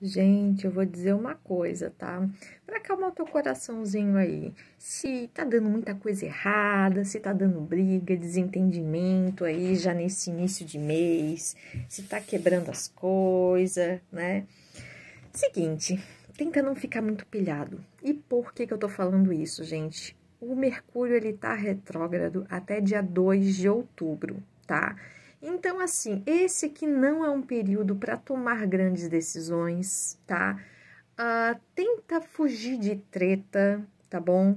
Gente, eu vou dizer uma coisa, tá? Para acalmar o teu coraçãozinho aí. Se tá dando muita coisa errada, se tá dando briga, desentendimento aí já nesse início de mês, se tá quebrando as coisas, né? Seguinte, tenta não ficar muito pilhado. E por que que eu tô falando isso, gente? O Mercúrio ele tá retrógrado até dia 2 de outubro, tá? Então, assim, esse que não é um período para tomar grandes decisões, tá? Uh, tenta fugir de treta, tá bom?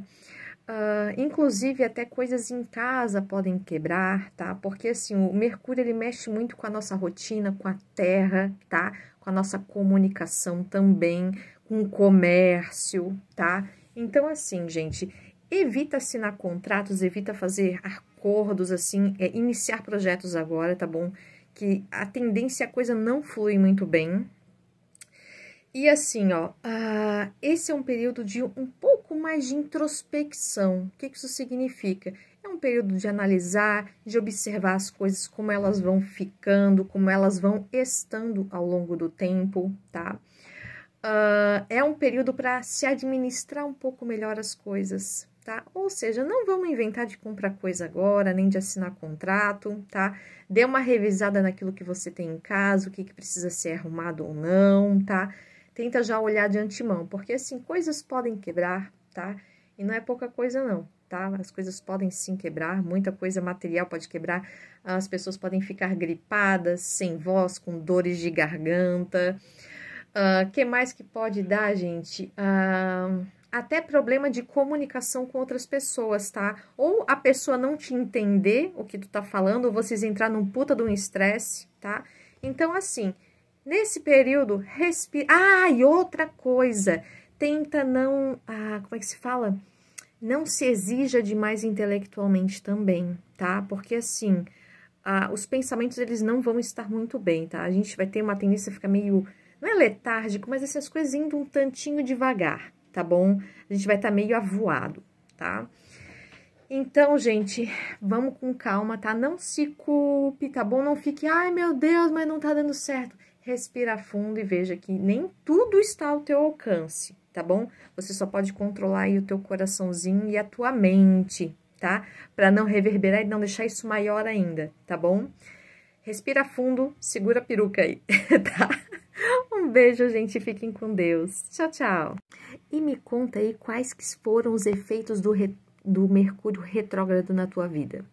Uh, inclusive, até coisas em casa podem quebrar, tá? Porque, assim, o Mercúrio, ele mexe muito com a nossa rotina, com a terra, tá? Com a nossa comunicação também, com o comércio, tá? Então, assim, gente, evita assinar contratos, evita fazer acordos, assim, é iniciar projetos agora, tá bom? Que a tendência é a coisa não flui muito bem. E assim, ó, uh, esse é um período de um pouco mais de introspecção. O que, isso significa? É um período de analisar, de observar as coisas, como elas vão ficando, como elas vão estando ao longo do tempo, tá? Uh, é um período para se administrar um pouco melhor as coisas, tá? Ou seja, não vamos inventar de comprar coisa agora, nem de assinar contrato, tá? Dê uma revisada naquilo que você tem em casa, o que, que precisa ser arrumado ou não, tá? Tenta já olhar de antemão, porque assim, coisas podem quebrar, tá? E não é pouca coisa não, tá? As coisas podem sim quebrar, muita coisa material pode quebrar, as pessoas podem ficar gripadas, sem voz, com dores de garganta. O uh, ah, que mais que pode dar, gente? Uh, até problema de comunicação com outras pessoas, tá? Ou a pessoa não te entender o que tu tá falando, ou vocês entrar num puta de um estresse, tá? Então, assim, nesse período, respira. Ah, e outra coisa, tenta não. Ah, como é que se fala? Não se exija demais intelectualmente também, tá? Porque assim. Ah, os pensamentos eles não vão estar muito bem, tá? A gente vai ter uma tendência a ficar meio, não é letárgico, mas essas coisas indo um tantinho devagar, tá bom? A gente vai estar tá meio avoado, tá? Então, gente, vamos com calma, tá? Não se culpe, tá bom? Não fique, ai meu Deus, mas não tá dando certo. Respira fundo e veja que nem tudo está ao teu alcance, tá bom? Você só pode controlar aí o teu coraçãozinho e a tua mente, tá? Para não reverberar e não deixar isso maior ainda, tá bom? Respira fundo, segura a peruca aí, tá? Um beijo, gente, fiquem com Deus. Tchau, tchau. E me conta aí quais que foram os efeitos do, re... do Mercúrio retrógrado na tua vida.